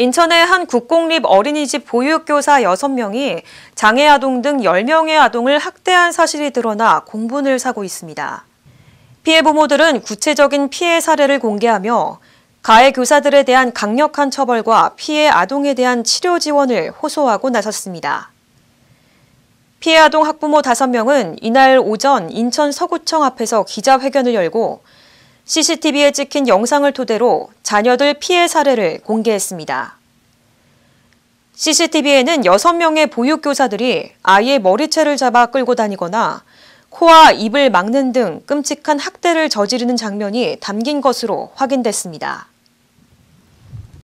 인천의 한 국공립 어린이집 보육교사 6명이 장애 아동 등 10명의 아동을 학대한 사실이 드러나 공분을 사고 있습니다. 피해 부모들은 구체적인 피해 사례를 공개하며 가해 교사들에 대한 강력한 처벌과 피해 아동에 대한 치료 지원을 호소하고 나섰습니다. 피해 아동 학부모 5명은 이날 오전 인천 서구청 앞에서 기자회견을 열고 CCTV에 찍힌 영상을 토대로 자녀들 피해 사례를 공개했습니다. CCTV에는 6명의 보육교사들이 아이의 머리채를 잡아 끌고 다니거나 코와 입을 막는 등 끔찍한 학대를 저지르는 장면이 담긴 것으로 확인됐습니다.